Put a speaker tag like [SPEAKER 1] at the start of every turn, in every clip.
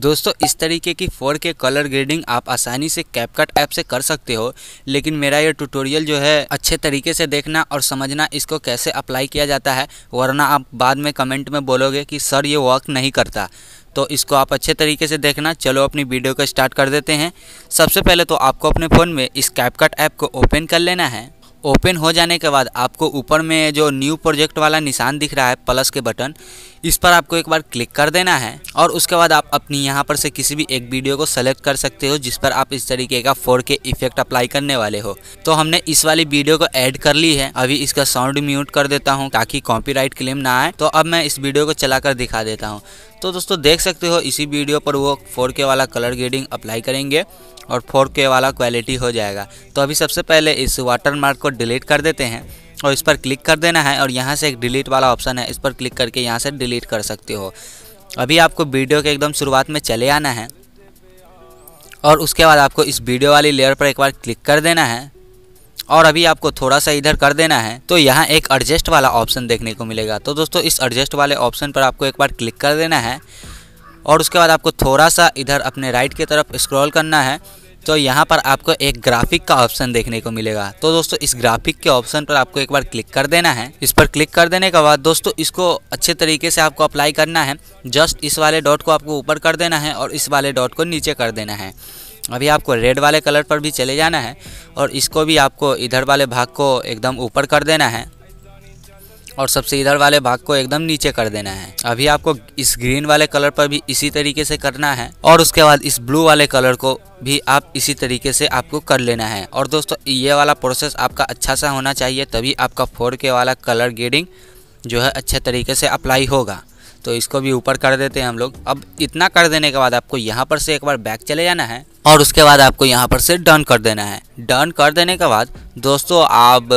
[SPEAKER 1] दोस्तों इस तरीके की 4K कलर ग्रेडिंग आप आसानी से कैपकट ऐप से कर सकते हो लेकिन मेरा ये ट्यूटोरियल जो है अच्छे तरीके से देखना और समझना इसको कैसे अप्लाई किया जाता है वरना आप बाद में कमेंट में बोलोगे कि सर ये वर्क नहीं करता तो इसको आप अच्छे तरीके से देखना चलो अपनी वीडियो को स्टार्ट कर देते हैं सबसे पहले तो आपको अपने फ़ोन में इस कैपकट ऐप को ओपन कर लेना है ओपन हो जाने के बाद आपको ऊपर में जो न्यू प्रोजेक्ट वाला निशान दिख रहा है प्लस के बटन इस पर आपको एक बार क्लिक कर देना है और उसके बाद आप अपनी यहाँ पर से किसी भी एक वीडियो को सेलेक्ट कर सकते हो जिस पर आप इस तरीके का फोर के इफेक्ट अप्लाई करने वाले हो तो हमने इस वाली वीडियो को ऐड कर ली है अभी इसका साउंड म्यूट कर देता हूँ ताकि कॉपीराइट क्लेम ना आए तो अब मैं इस वीडियो को चला कर दिखा देता हूँ तो दोस्तों देख सकते हो इसी वीडियो पर वो के वाला कलर ग्रेडिंग अप्लाई करेंगे और के वाला क्वालिटी हो जाएगा तो अभी सबसे पहले इस वाटर मार्क को डिलीट कर देते हैं और इस पर क्लिक कर देना है और यहाँ से एक डिलीट वाला ऑप्शन है इस पर क्लिक करके यहाँ से डिलीट कर सकते हो अभी आपको वीडियो के एकदम शुरुआत में चले आना है और उसके बाद आपको इस वीडियो वाली लेयर पर एक बार क्लिक कर देना है और अभी आपको थोड़ा सा इधर कर देना है तो यहाँ एक एडजस्ट वाला ऑप्शन देखने को मिलेगा तो दोस्तों इस एडजस्ट वाले ऑप्शन पर आपको एक बार क्लिक कर देना है और उसके बाद आपको थोड़ा सा इधर अपने राइट की तरफ स्क्रॉल करना है तो यहाँ पर आपको एक ग्राफिक का ऑप्शन देखने को मिलेगा तो दोस्तों इस ग्राफिक के ऑप्शन पर आपको एक बार क्लिक कर देना है इस पर क्लिक कर देने के बाद दोस्तों इसको अच्छे तरीके से आपको अप्लाई करना है जस्ट इस वाले डॉट को आपको ऊपर कर देना है और इस वाले डॉट को नीचे कर देना है अभी आपको रेड वाले कलर पर भी चले जाना है और इसको भी आपको इधर वाले भाग को एकदम ऊपर कर देना है और सबसे इधर वाले भाग को एकदम नीचे कर देना है अभी आपको इस ग्रीन वाले कलर पर भी इसी तरीके से करना है और उसके बाद इस ब्लू वाले कलर को भी आप इसी तरीके से आपको कर लेना है और दोस्तों ये वाला प्रोसेस आपका अच्छा सा होना चाहिए तभी आपका फोर के वाला कलर ग्रेडिंग जो है अच्छे तरीके से अप्लाई होगा तो इसको भी ऊपर कर देते हैं हम लोग अब इतना कर देने के बाद आपको यहाँ पर से एक बार बैक चले जाना है और उसके बाद आपको यहाँ पर से डन कर देना है डन कर देने के बाद दोस्तों आप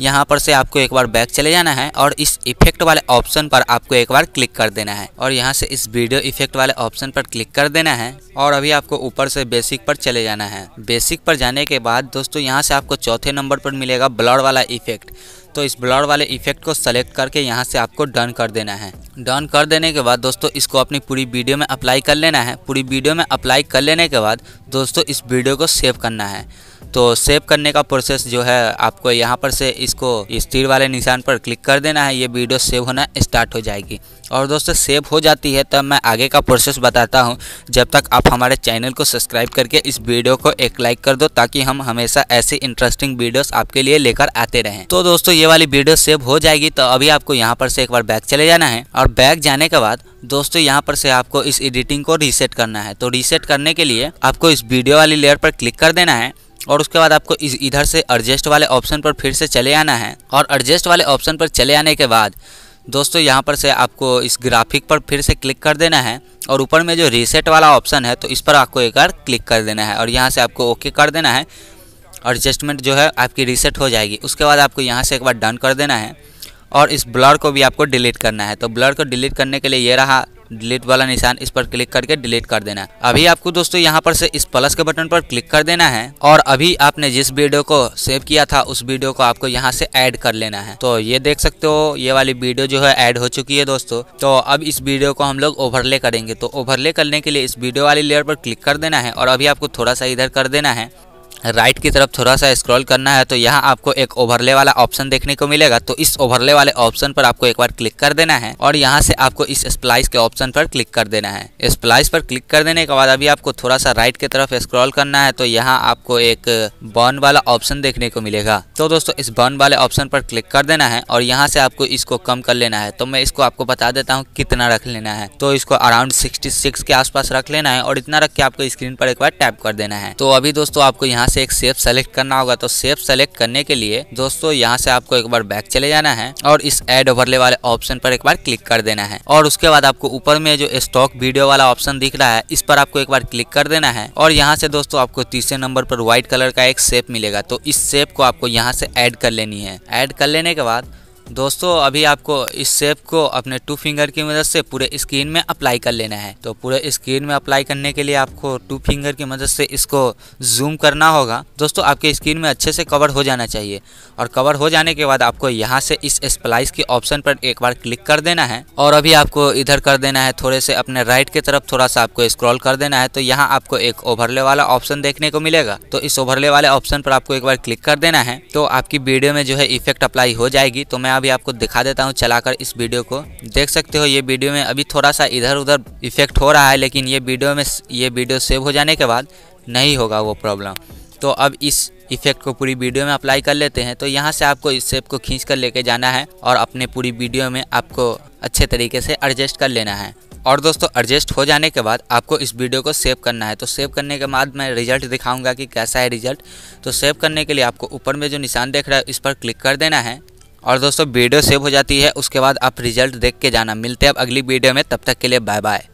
[SPEAKER 1] यहाँ पर से आपको एक बार बैक चले जाना है और इस इफेक्ट वाले ऑप्शन पर आपको एक बार क्लिक कर देना है और यहाँ से इस वीडियो इफेक्ट वाले ऑप्शन पर क्लिक कर देना है और अभी आपको ऊपर से बेसिक पर चले जाना है बेसिक पर जाने के बाद दोस्तों यहाँ से आपको चौथे नंबर पर मिलेगा ब्लड वाला इफेक्ट तो इस ब्लर वाले इफेक्ट को सेलेक्ट करके यहाँ से आपको डन कर देना है डन कर देने के बाद दोस्तों इसको अपनी पूरी वीडियो में अप्लाई कर लेना है पूरी वीडियो में अप्लाई कर लेने के बाद दोस्तों इस वीडियो को सेव करना है तो सेव करने का प्रोसेस जो है आपको यहाँ पर से इसको इस तीर वाले निशान पर क्लिक कर देना है ये वीडियो सेव होना स्टार्ट हो जाएगी और दोस्तों सेव हो जाती है तब मैं आगे का प्रोसेस बताता हूँ जब तक आप हमारे चैनल को सब्सक्राइब करके इस वीडियो को एक लाइक कर दो ताकि हम हमेशा ऐसी इंटरेस्टिंग वीडियोस आपके लिए लेकर आते रहें तो दोस्तों ये वाली वीडियो सेव हो जाएगी तो अभी आपको यहाँ पर से एक बार बैक चले जाना है और बैक जाने के बाद दोस्तों यहाँ पर से आपको इस एडिटिंग को रीसेट करना है तो रीसेट करने के लिए आपको इस वीडियो वाली लेयर पर क्लिक कर देना है और उसके बाद आपको इधर से एडजस्ट वाले ऑप्शन पर फिर से चले आना है और एडजस्ट वाले ऑप्शन पर चले आने के बाद दोस्तों यहाँ पर से आपको इस ग्राफिक पर फिर से क्लिक कर देना है और ऊपर में जो रीसेट वाला ऑप्शन है तो इस पर आपको एक बार क्लिक कर देना है और यहाँ से आपको ओके कर देना है एडजस्टमेंट जो है आपकी रीसेट हो जाएगी उसके बाद आपको यहाँ से एक बार डन कर देना है और इस ब्लर को भी आपको डिलीट करना है तो ब्लर को डिलीट करने के लिए ये रहा डिलीट वाला निशान इस पर क्लिक करके डिलीट कर देना है अभी आपको दोस्तों यहाँ पर से इस प्लस के बटन पर क्लिक कर देना है और अभी आपने जिस वीडियो को सेव किया था उस वीडियो को आपको यहाँ से ऐड कर लेना है तो ये देख सकते हो ये वाली वीडियो जो है ऐड हो चुकी है दोस्तों तो अब इस वीडियो को हम लोग ओवरले करेंगे तो ओवरले करने के लिए इस वीडियो वाली लेयर पर क्लिक कर देना है और अभी आपको थोड़ा सा इधर कर देना है राइट की तरफ थोड़ा सा स्क्रॉल करना है तो यहाँ आपको एक ओवरले वाला ऑप्शन देखने को मिलेगा तो इस ओवरले वाले ऑप्शन पर आपको एक बार क्लिक कर देना है और यहाँ से आपको इस स्प्लाइस के ऑप्शन पर क्लिक कर देना है स्प्लाइस पर क्लिक कर देने के बाद अभी आपको थोड़ा सा राइट की तरफ स्क्रॉल करना है तो यहाँ आपको एक बर्न वाला ऑप्शन देखने को मिलेगा तो दोस्तों इस बर्न वाले ऑप्शन पर क्लिक कर देना है और यहाँ से आपको इसको कम कर लेना है तो मैं इसको आपको बता देता हूँ कितना रख लेना है तो इसको अराउंड सिक्सटी के आसपास रख लेना है और इतना रख के आपको स्क्रीन पर एक बार टैप कर देना है तो अभी दोस्तों आपको यहाँ से एक सेप सेलेक्ट करना होगा तो सेप सेलेक्ट करने के लिए दोस्तों यहाँ से आपको एक बार बैक चले जाना है और इस एड ओवरले वाले ऑप्शन पर एक बार क्लिक कर देना है और उसके बाद आपको ऊपर में जो स्टॉक वीडियो वाला ऑप्शन दिख रहा है इस पर आपको एक बार क्लिक कर देना है और यहाँ से दोस्तों आपको तीसरे नंबर पर व्हाइट कलर का एक शेप मिलेगा तो इस शेप को आपको यहाँ से ऐड कर लेनी है ऐड कर लेने के बाद दोस्तों अभी आपको इस शेप को अपने टू फिंगर की मदद से पूरे स्क्रीन में अप्लाई कर लेना है तो पूरे स्क्रीन में अप्लाई करने के लिए आपको टू फिंगर की मदद से इसको जूम करना होगा दोस्तों आपके स्क्रीन में अच्छे से कवर हो जाना चाहिए और कवर हो जाने के बाद आपको यहाँ से इस स्प्लाइस के ऑप्शन पर एक बार क्लिक कर देना है और अभी आपको इधर कर देना है थोड़े से अपने राइट की तरफ थोड़ा सा आपको स्क्रॉल कर देना है तो यहाँ आपको एक ओवरले वाला ऑप्शन देखने को मिलेगा तो इस ओवरले वाले ऑप्शन पर आपको एक बार क्लिक कर देना है तो आपकी वीडियो में जो है इफेक्ट अप्लाई हो जाएगी तो मैं अभी आपको दिखा देता हूँ चलाकर इस वीडियो को देख सकते हो ये वीडियो में अभी थोड़ा सा इधर उधर इफेक्ट हो रहा है लेकिन ये वीडियो में ये वीडियो सेव हो जाने के बाद नहीं होगा वो प्रॉब्लम तो अब इस इफेक्ट को पूरी वीडियो में अप्लाई कर लेते हैं तो यहाँ से आपको इस शेप को खींच कर लेके जाना है और अपने पूरी वीडियो में आपको अच्छे तरीके से एडजस्ट कर लेना है और दोस्तों एडजस्ट हो जाने के बाद आपको इस वीडियो को सेव करना है तो सेव करने के बाद मैं रिजल्ट दिखाऊंगा कि कैसा है रिजल्ट तो सेव करने के लिए आपको ऊपर में जो निशान देख रहा है इस पर क्लिक कर देना है और दोस्तों वीडियो सेव हो जाती है उसके बाद आप रिजल्ट देख के जाना मिलते हैं अब अगली वीडियो में तब तक के लिए बाय बाय